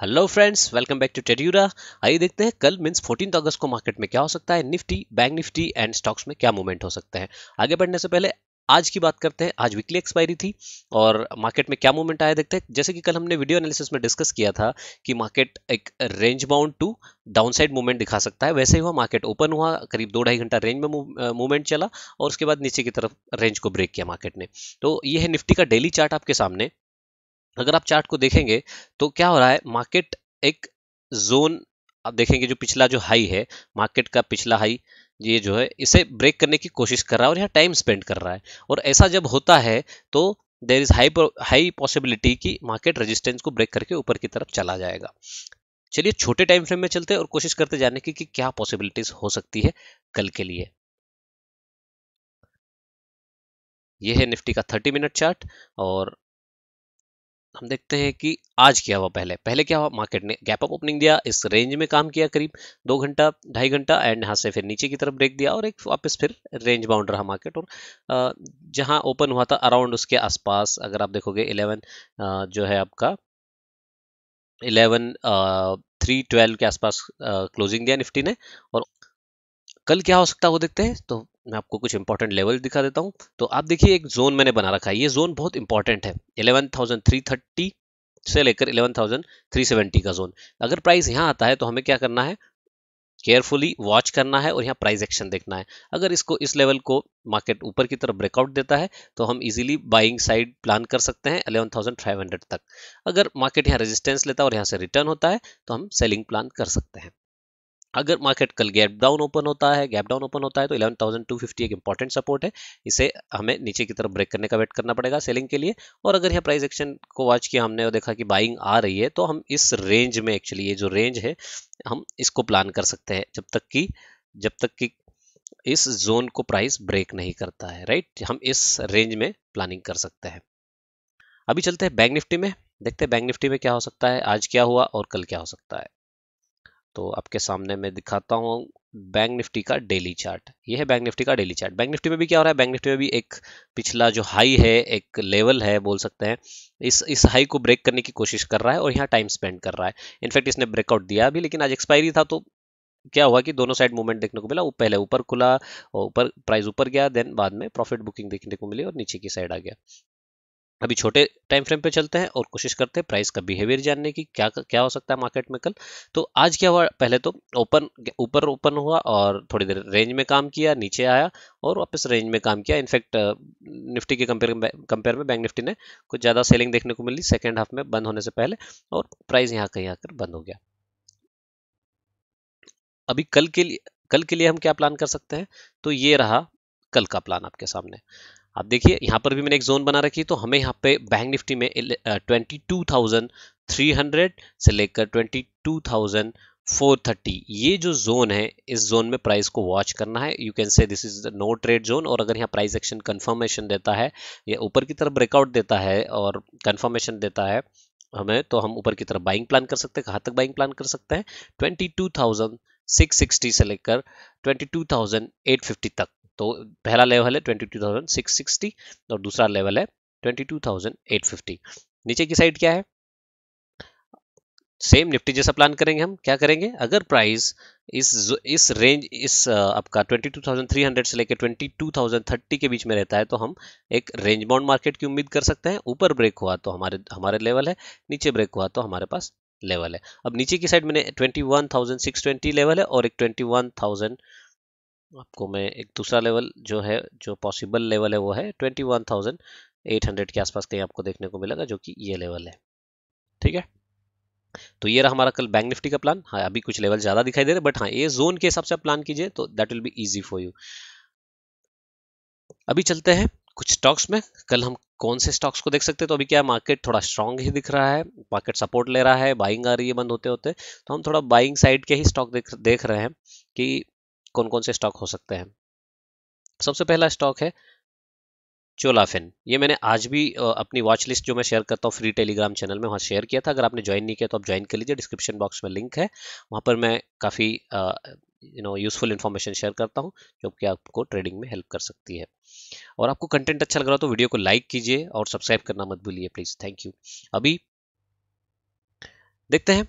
hello friends welcome back to टेड्यूरा आइए देखते हैं कल मीन्स 14 अगस्त को मार्केट में क्या हो सकता है Nifty bank Nifty and stocks में क्या मूवमेंट हो सकता है आगे बढ़ने से पहले आज की बात करते हैं आज वीकली एक्सपायरी थी और मार्केट में क्या मूवमेंट आया देखते हैं जैसे कि कल हमने वीडियो एनालिसिस में डिस्कस किया था कि मार्केट एक range bound to downside movement दिखा सकता है वैसे ही हुआ मार्केट ओपन हुआ करीब दो ढाई घंटा रेंज में मूवमेंट चला और उसके बाद नीचे की तरफ रेंज को ब्रेक किया मार्केट ने तो ये है निफ्टी का डेली चार्ट आपके सामने अगर आप चार्ट को देखेंगे तो क्या हो रहा है मार्केट एक जोन आप देखेंगे जो पिछला जो हाई है मार्केट का पिछला हाई ये जो है इसे ब्रेक करने की कोशिश कर रहा है और यहाँ टाइम स्पेंड कर रहा है और ऐसा जब होता है तो there is high high possibility कि मार्केट रेजिस्टेंस को ब्रेक करके ऊपर की तरफ चला जाएगा चलिए छोटे टाइम फ्रेम में चलते हैं और कोशिश करते जाने की कि क्या पॉसिबिलिटीज हो सकती है कल के लिए यह है निफ्टी का 30 मिनट चार्ट और हम देखते हैं कि आज क्या हुआ पहले पहले क्या हुआ मार्केट ने गैप अप ओपनिंग दिया इस रेंज में काम किया करीब दो घंटा ढाई घंटा एंड यहाँ से फिर नीचे की तरफ ब्रेक दिया और एक वापस फिर रेंज बाउंड रहा मार्केट और जहाँ ओपन हुआ था अराउंड उसके आसपास अगर आप देखोगे इलेवन जो है आपका इलेवन थ्री ट्वेल्व के आसपास क्लोजिंग दिया निफ्टी ने और कल क्या हो सकता है वो देखते हैं तो मैं आपको कुछ इंपॉर्टेंट लेवल दिखा देता हूँ तो आप देखिए एक जोन मैंने बना रखा है ये जोन बहुत इंपॉर्टेंट है 11,330 से लेकर 11,370 का जोन अगर प्राइस यहाँ आता है तो हमें क्या करना है केयरफुली वॉच करना है और यहाँ प्राइस एक्शन देखना है अगर इसको इस लेवल को मार्केट ऊपर की तरफ ब्रेकआउट देता है तो हम इजीली बाइंग साइड प्लान कर सकते हैं 11,500 तक अगर मार्केट यहाँ रेजिस्टेंस लेता है और यहाँ से रिटर्न होता है तो हम सेलिंग प्लान कर सकते हैं अगर मार्केट कल गैप डाउन ओपन होता है गैप डाउन ओपन होता है तो 11,250 एक इंपॉर्टेंट सपोर्ट है इसे हमें नीचे की तरफ ब्रेक करने का वेट करना पड़ेगा सेलिंग के लिए और अगर यहाँ प्राइस एक्शन को वॉच किया हमने और देखा कि बाइंग आ रही है तो हम इस रेंज में एक्चुअली ये जो रेंज है हम इसको प्लान कर सकते हैं जब तक कि जब तक कि इस जोन को प्राइस ब्रेक नहीं करता है राइट हम इस रेंज में प्लानिंग कर सकते हैं अभी चलते हैं बैंक निफ्टी में देखते हैं बैंक निफ्टी में क्या हो सकता है आज क्या हुआ और कल क्या हो सकता है तो आपके सामने मैं दिखाता हूँ बैंक निफ्टी का डेली चार्ट ये है बैंक निफ्टी का डेली चार्ट बैंक निफ्टी में भी क्या हो रहा है बैंक निफ्टी में भी एक पिछला जो हाई है एक लेवल है बोल सकते हैं इस इस हाई को ब्रेक करने की कोशिश कर रहा है और यहाँ टाइम स्पेंड कर रहा है इनफैक्ट इसने ब्रेकआउट दिया अभी लेकिन आज एक्सपायरी था तो क्या हुआ कि दोनों साइड मूवमेंट देखने को मिला वो पहले ऊपर खुला और ऊपर प्राइस ऊपर गया देन बाद में प्रॉफिट बुकिंग देखने को मिली और नीचे की साइड आ गया अभी छोटे टाइम फ्रेम पे चलते हैं और कोशिश करते हैं प्राइस का बिहेवियर जानने की क्या क्या हो सकता है मार्केट में कल तो आज क्या हुआ पहले तो ओपन ऊपर ओपन हुआ और थोड़ी देर रेंज में काम किया नीचे आया और वापस रेंज में काम किया इनफैक्ट निफ्टी के कंपेयर कंपेयर में बैंक निफ्टी ने कुछ ज़्यादा सेलिंग देखने को मिली सेकेंड हाफ में बंद होने से पहले और प्राइस यहाँ कहीं आकर बंद हो गया अभी कल के लिए कल के लिए हम क्या प्लान कर सकते हैं तो ये रहा कल का प्लान आपके सामने आप देखिए यहाँ पर भी मैंने एक जोन बना रखी है तो हमें यहाँ पे बैंक निफ्टी में twenty two thousand three hundred से लेकर twenty two thousand four thirty ये जो जोन है इस जोन में प्राइस को वॉच करना है you can say this is the no trade zone और अगर यहाँ प्राइस एक्शन कंफर्मेशन देता है या ऊपर की तरफ ब्रेकआउट देता है और कन्फर्मेशन देता है हमें तो हम ऊपर की तरफ बाइंग प्लान कर सकते हैं कहाँ तक बाइंग प्लान कर सकते हैं ट्वेंटी टू थाउजेंड सिक्सटी से लेकर फिफ्टी तक तो पहला लेवल है 22,660 और दूसरा लेवल है 22,850 नीचे की साइड क्या है सेम निफ्टी जैसा प्लान करेंगे हम क्या करेंगे अगर प्राइस इस इस रेंज इस आपका 22,300 से लेकर 22,030 के बीच में रहता है तो हम एक रेंज बाउंड मार्केट की उम्मीद कर सकते हैं ऊपर ब्रेक हुआ तो हमारे हमारे लेवल है नीचे ब्रेक हुआ तो हमारे पास लेवल है अब नीचे की साइड मैंने 21,620 लेवल है और एक ट्वेंटी आपको मैं एक दूसरा लेवल जो है जो पॉसिबल लेवल है वो है 21,800 के आसपास कहीं आपको देखने को मिलेगा जो कि ये लेवल है ठीक है तो ये रहा हमारा कल बैंक निफ्टी का प्लान हाँ अभी कुछ लेवल ज्यादा दिखाई दे रहे बट हाँ ये जोन के हिसाब से आप प्लान कीजिए तो that will be easy for you अभी चलते हैं कुछ स्टॉक्स में कल हम कौन से स्टॉक्स को देख सकते हैं तो अभी क्या मार्केट थोड़ा स्ट्रांग ही दिख रहा है मार्केट सपोर्ट ले रहा है बाइंग आ रही है बंद होते होते तो हम थोड़ा बाइंग साइड के ही स्टॉक देख देख रहे हैं कि कौन कौन से स्टॉक हो सकते हैं सबसे पहला स्टॉक है चोलाफिन ये मैंने आज भी अपनी वॉच लिस्ट जो मैं शेयर करता हूँ फ्री टेलीग्राम चैनल में वहाँ शेयर किया था अगर आपने ज्वाइन नहीं किया तो आप ज्वाइन कर लीजिए डिस्क्रिप्शन बॉक्स में लिंक है वहाँ पर मैं काफ़ी you know useful information share करता हूँ जो कि आपको ट्रेडिंग में हेल्प कर सकती है और आपको कंटेंट अच्छा लग रहा हो तो वीडियो को लाइक कीजिए और सब्सक्राइब करना मत भूलिए प्लीज़ थैंक यू अभी देखते हैं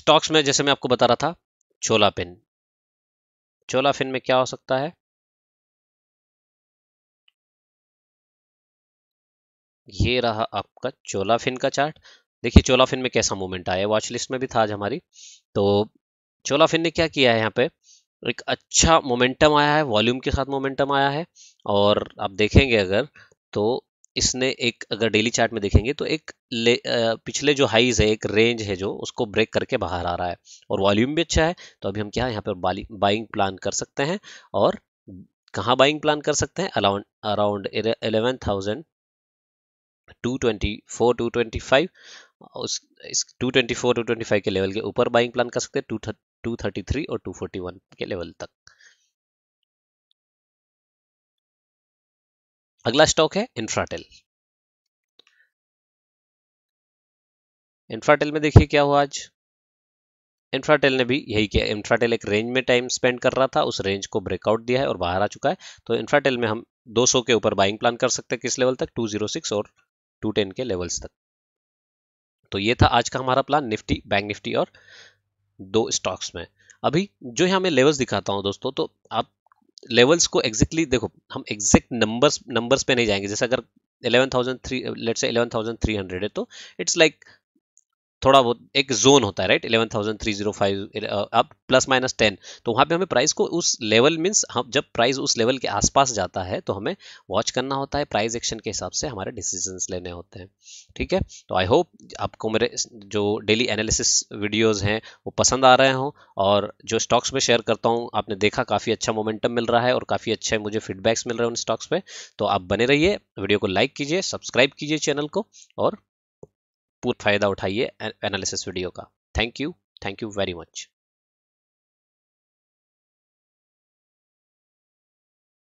स्टॉक्स में जैसे मैं आपको बता रहा था चोला पिन चोला फिन में क्या हो सकता है ये रहा आपका चोला फिन का चार्ट देखिए चोला फिन में कैसा मूवमेंट आया वॉच लिस्ट में भी था आज हमारी तो चोला फिन ने क्या किया है यहाँ पे एक अच्छा मोमेंटम आया है वॉल्यूम के साथ मोमेंटम आया है और आप देखेंगे अगर तो इसने एक अगर डेली चार्ट में देखेंगे तो एक ले, पिछले जो हाईज है एक रेंज है जो उसको ब्रेक करके बाहर आ रहा है और वॉल्यूम भी अच्छा है तो अभी हम क्या यहाँ पर बाइंग प्लान कर सकते हैं और कहाँ बाइंग प्लान कर सकते हैं around around eleven thousand two twenty four to twenty five उस two twenty four to twenty five के लेवल के ऊपर बाइंग प्लान कर सकते हैं टू थर्टी थ्री और टू फोर्टी वन के लेवल तक अगला स्टॉक है इंफ्राटेल इंफ्राटेल में देखिए क्या हुआ आज इंफ्राटेल ने भी यही किया इंफ्राटेल एक रेंज में टाइम स्पेंड कर रहा था उस रेंज को ब्रेकआउट दिया है और बाहर आ चुका है तो इंफ्राटेल में हम 200 के ऊपर बाइंग प्लान कर सकते हैं किस लेवल तक 206 और 210 के लेवल्स तक तो ये था आज का हमारा प्लान निफ्टी बैंक निफ्टी और दो स्टॉक्स में अभी जो यहाँ मैं लेवल्स दिखाता हूँ दोस्तों तो आप लेवल्स को एग्जैक्टली देखो हम एग्जैक्ट नंबर्स नंबर्स पे नहीं जाएंगे जैसे अगर 11,300 लेट्स से 11,300 है तो इट्स लाइक थोड़ा बहुत एक जोन होता है right eleven thousand three zero five अब प्लस माइनस टेन तो वहाँ पे हमें प्राइस को उस लेवल मीन्स हम जब प्राइस उस लेवल के आसपास जाता है तो हमें वॉच करना होता है प्राइस एक्शन के हिसाब से हमारे डिसीजंस लेने होते हैं ठीक है तो आई होप आपको मेरे जो डेली एनालिसिस वीडियोज़ हैं वो पसंद आ रहे हों और जो स्टॉक्स में शेयर करता हूँ आपने देखा काफ़ी अच्छा मोमेंटम मिल रहा है और काफ़ी अच्छे मुझे फीडबैक्स मिल रहे हैं उन स्टॉक्स पर तो आप बने रहिए वीडियो को लाइक कीजिए सब्सक्राइब कीजिए चैनल को और पूरा फायदा उठाइए एनालिसिस वीडियो का thank you thank you very much